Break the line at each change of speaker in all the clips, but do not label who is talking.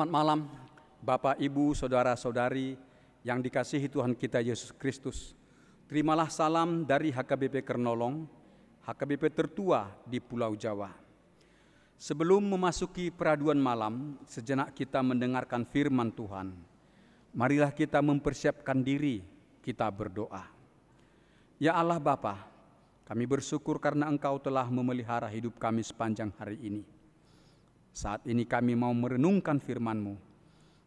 Selamat malam, Bapak, Ibu, saudara-saudari yang dikasihi Tuhan kita Yesus Kristus. Terimalah salam dari HKBP Kernolong, HKBP tertua di Pulau Jawa. Sebelum memasuki peraduan malam, sejenak kita mendengarkan firman Tuhan. Marilah kita mempersiapkan diri, kita berdoa. Ya Allah Bapa, kami bersyukur karena Engkau telah memelihara hidup kami sepanjang hari ini. Saat ini kami mau merenungkan firman-Mu.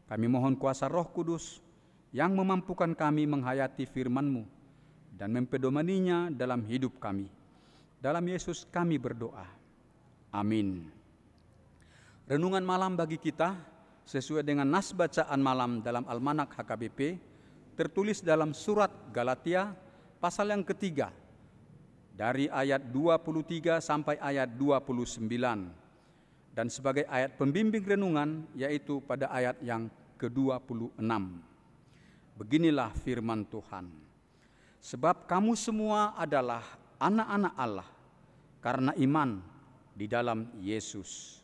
Kami mohon kuasa roh kudus yang memampukan kami menghayati firman-Mu dan mempedomaninya dalam hidup kami. Dalam Yesus kami berdoa. Amin. Renungan malam bagi kita sesuai dengan nas bacaan malam dalam Almanak HKBP tertulis dalam surat Galatia pasal yang ketiga dari ayat 23 sampai ayat 29 dan sebagai ayat pembimbing renungan yaitu pada ayat yang ke-26. Beginilah firman Tuhan. Sebab kamu semua adalah anak-anak Allah karena iman di dalam Yesus.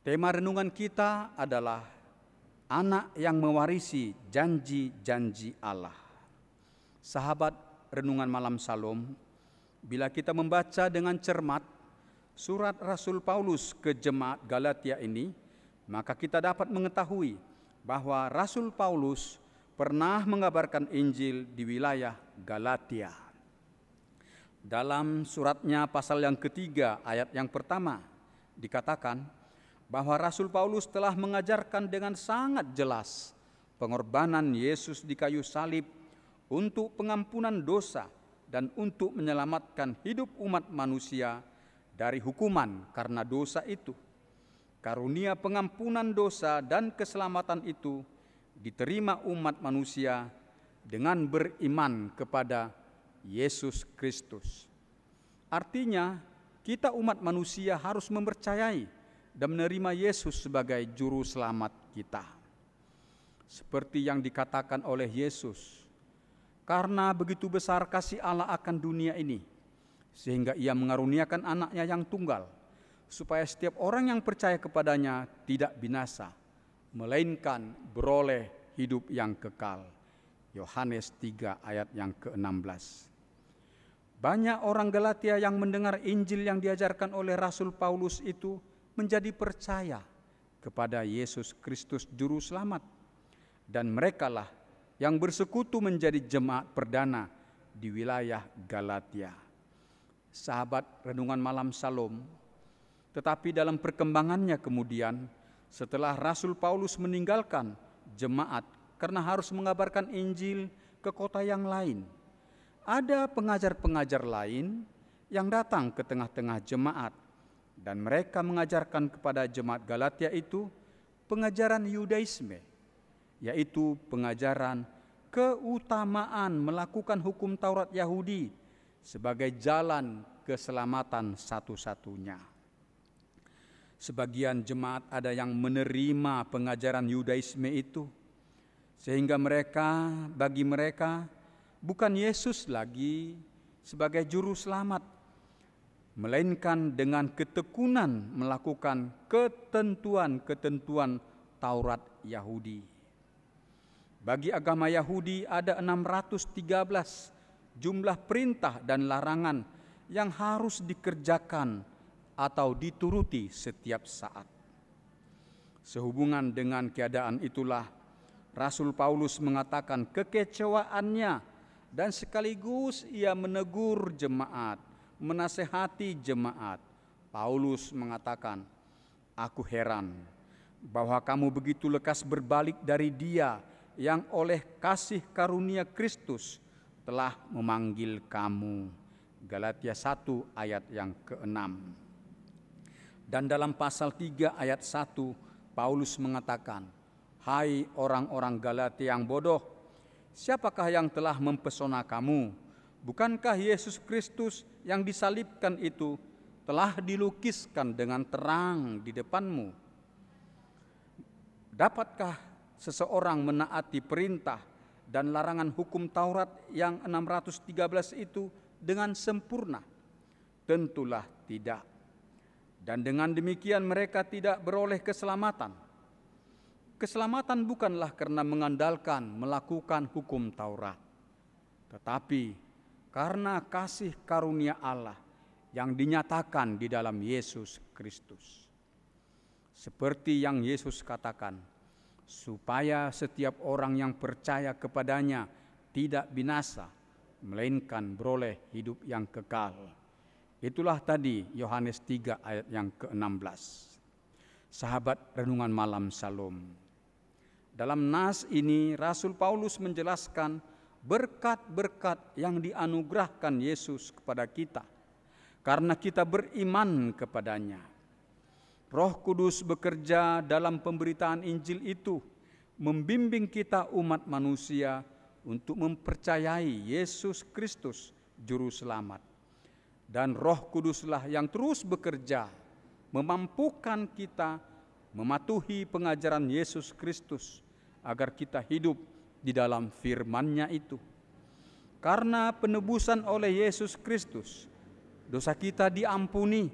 Tema renungan kita adalah anak yang mewarisi janji-janji Allah. Sahabat renungan malam Salom, bila kita membaca dengan cermat surat Rasul Paulus ke jemaat Galatia ini, maka kita dapat mengetahui bahwa Rasul Paulus pernah mengabarkan Injil di wilayah Galatia. Dalam suratnya pasal yang ketiga ayat yang pertama dikatakan bahwa Rasul Paulus telah mengajarkan dengan sangat jelas pengorbanan Yesus di kayu salib untuk pengampunan dosa dan untuk menyelamatkan hidup umat manusia dari hukuman karena dosa itu. Karunia pengampunan dosa dan keselamatan itu diterima umat manusia dengan beriman kepada Yesus Kristus. Artinya, kita umat manusia harus mempercayai dan menerima Yesus sebagai juru selamat kita. Seperti yang dikatakan oleh Yesus, karena begitu besar kasih Allah akan dunia ini, sehingga ia mengaruniakan anaknya yang tunggal, supaya setiap orang yang percaya kepadanya tidak binasa, melainkan beroleh hidup yang kekal. Yohanes 3 ayat yang ke-16. Banyak orang Galatia yang mendengar Injil yang diajarkan oleh Rasul Paulus itu menjadi percaya kepada Yesus Kristus Juru Selamat. Dan merekalah yang bersekutu menjadi jemaat perdana di wilayah Galatia sahabat renungan malam Salom. Tetapi dalam perkembangannya kemudian, setelah Rasul Paulus meninggalkan jemaat karena harus mengabarkan Injil ke kota yang lain, ada pengajar-pengajar lain yang datang ke tengah-tengah jemaat dan mereka mengajarkan kepada jemaat Galatia itu pengajaran Yudaisme, yaitu pengajaran keutamaan melakukan hukum Taurat Yahudi sebagai jalan keselamatan satu-satunya. Sebagian jemaat ada yang menerima pengajaran Yudaisme itu, sehingga mereka, bagi mereka, bukan Yesus lagi sebagai Juru Selamat, melainkan dengan ketekunan melakukan ketentuan-ketentuan Taurat Yahudi. Bagi agama Yahudi ada 613 jumlah perintah dan larangan yang harus dikerjakan atau dituruti setiap saat. Sehubungan dengan keadaan itulah Rasul Paulus mengatakan kekecewaannya dan sekaligus ia menegur jemaat, menasehati jemaat. Paulus mengatakan, "Aku heran bahwa kamu begitu lekas berbalik dari Dia yang oleh kasih karunia Kristus telah memanggil kamu. Galatia 1 ayat yang ke-6. Dan dalam pasal 3 ayat 1 Paulus mengatakan, "Hai orang-orang Galatia yang bodoh, siapakah yang telah mempesona kamu? Bukankah Yesus Kristus yang disalibkan itu telah dilukiskan dengan terang di depanmu? Dapatkah seseorang menaati perintah dan larangan hukum Taurat yang 613 itu dengan sempurna? Tentulah tidak. Dan dengan demikian mereka tidak beroleh keselamatan. Keselamatan bukanlah karena mengandalkan melakukan hukum Taurat, tetapi karena kasih karunia Allah yang dinyatakan di dalam Yesus Kristus. Seperti yang Yesus katakan, supaya setiap orang yang percaya kepadanya tidak binasa, melainkan beroleh hidup yang kekal. Itulah tadi Yohanes 3 ayat yang ke-16. Sahabat renungan malam Salom. Dalam nas ini Rasul Paulus menjelaskan berkat-berkat yang dianugerahkan Yesus kepada kita karena kita beriman kepadanya. Roh Kudus bekerja dalam pemberitaan Injil itu, membimbing kita umat manusia untuk mempercayai Yesus Kristus juru selamat. Dan Roh Kuduslah yang terus bekerja memampukan kita mematuhi pengajaran Yesus Kristus agar kita hidup di dalam firman-Nya itu. Karena penebusan oleh Yesus Kristus, dosa kita diampuni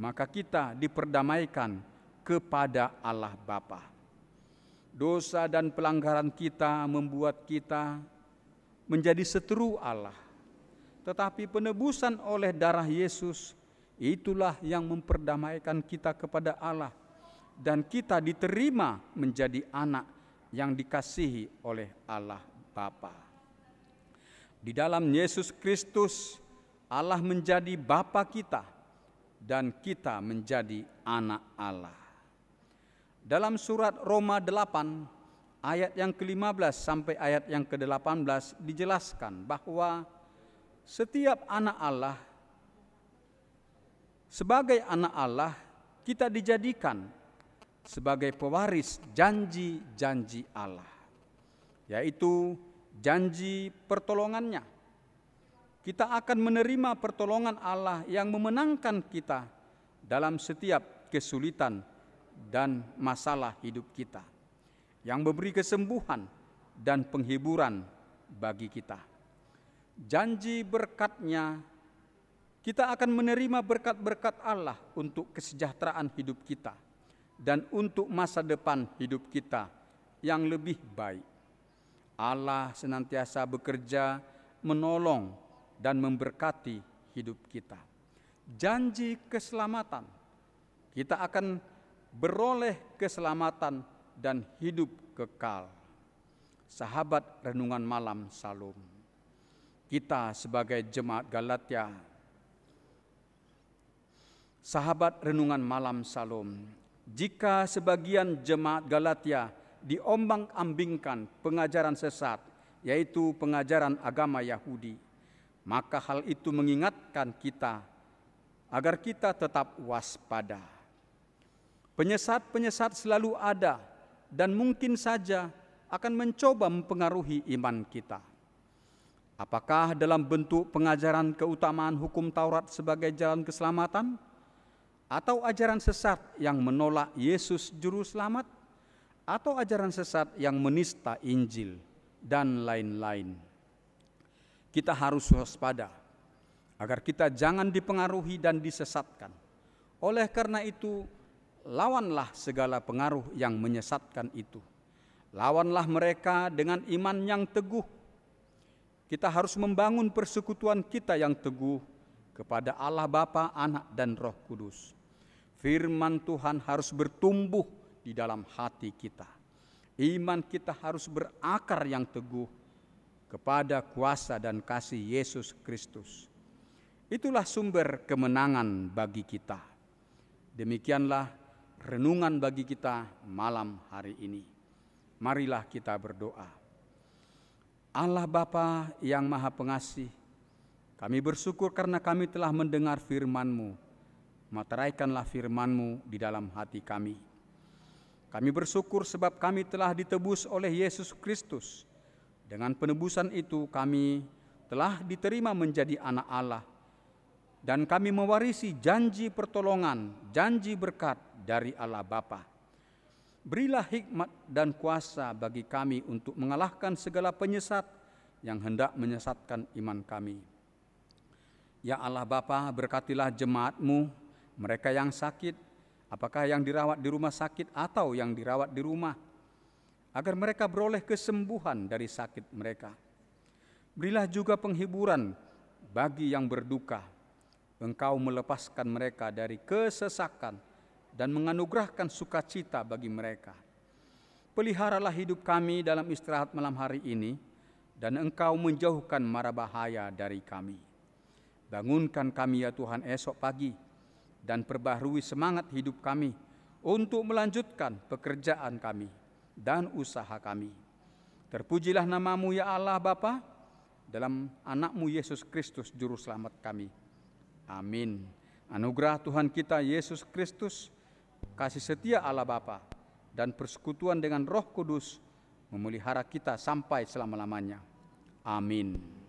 maka kita diperdamaikan kepada Allah Bapa. Dosa dan pelanggaran kita membuat kita menjadi seteru Allah. Tetapi penebusan oleh darah Yesus itulah yang memperdamaikan kita kepada Allah dan kita diterima menjadi anak yang dikasihi oleh Allah Bapa. Di dalam Yesus Kristus Allah menjadi Bapa kita dan kita menjadi anak Allah. Dalam surat Roma 8 ayat yang ke-15 sampai ayat yang ke-18 dijelaskan bahwa setiap anak Allah sebagai anak Allah kita dijadikan sebagai pewaris janji-janji Allah yaitu janji pertolongannya kita akan menerima pertolongan Allah yang memenangkan kita dalam setiap kesulitan dan masalah hidup kita, yang memberi kesembuhan dan penghiburan bagi kita. Janji berkatnya, kita akan menerima berkat-berkat Allah untuk kesejahteraan hidup kita dan untuk masa depan hidup kita yang lebih baik. Allah senantiasa bekerja menolong dan memberkati hidup kita. Janji keselamatan, kita akan beroleh keselamatan dan hidup kekal. Sahabat renungan malam Salom, kita sebagai jemaat Galatia, sahabat renungan malam Salom, jika sebagian jemaat Galatia diombang-ambingkan pengajaran sesat, yaitu pengajaran agama Yahudi maka hal itu mengingatkan kita agar kita tetap waspada. Penyesat-penyesat selalu ada dan mungkin saja akan mencoba mempengaruhi iman kita. Apakah dalam bentuk pengajaran keutamaan hukum Taurat sebagai jalan keselamatan atau ajaran sesat yang menolak Yesus juru selamat atau ajaran sesat yang menista Injil dan lain-lain kita harus waspada agar kita jangan dipengaruhi dan disesatkan. Oleh karena itu, lawanlah segala pengaruh yang menyesatkan itu. Lawanlah mereka dengan iman yang teguh. Kita harus membangun persekutuan kita yang teguh kepada Allah Bapa, Anak, dan Roh Kudus. Firman Tuhan harus bertumbuh di dalam hati kita. Iman kita harus berakar yang teguh kepada kuasa dan kasih Yesus Kristus. Itulah sumber kemenangan bagi kita. Demikianlah renungan bagi kita malam hari ini. Marilah kita berdoa. Allah Bapa yang Maha Pengasih, kami bersyukur karena kami telah mendengar firman-Mu. Materaikanlah firman-Mu di dalam hati kami. Kami bersyukur sebab kami telah ditebus oleh Yesus Kristus dengan penebusan itu kami telah diterima menjadi anak Allah dan kami mewarisi janji pertolongan, janji berkat dari Allah Bapa. Berilah hikmat dan kuasa bagi kami untuk mengalahkan segala penyesat yang hendak menyesatkan iman kami. Ya Allah Bapa, berkatilah jemaatmu, mereka yang sakit, apakah yang dirawat di rumah sakit atau yang dirawat di rumah, agar mereka beroleh kesembuhan dari sakit mereka. Berilah juga penghiburan bagi yang berduka. Engkau melepaskan mereka dari kesesakan dan menganugerahkan sukacita bagi mereka. Peliharalah hidup kami dalam istirahat malam hari ini, dan Engkau menjauhkan mara bahaya dari kami. Bangunkan kami ya Tuhan esok pagi, dan perbaharui semangat hidup kami untuk melanjutkan pekerjaan kami dan usaha kami. Terpujilah namamu ya Allah Bapa dalam anakmu Yesus Kristus Juru Selamat kami. Amin. Anugerah Tuhan kita Yesus Kristus, kasih setia Allah Bapa dan persekutuan dengan Roh Kudus memelihara kita sampai selama-lamanya. Amin.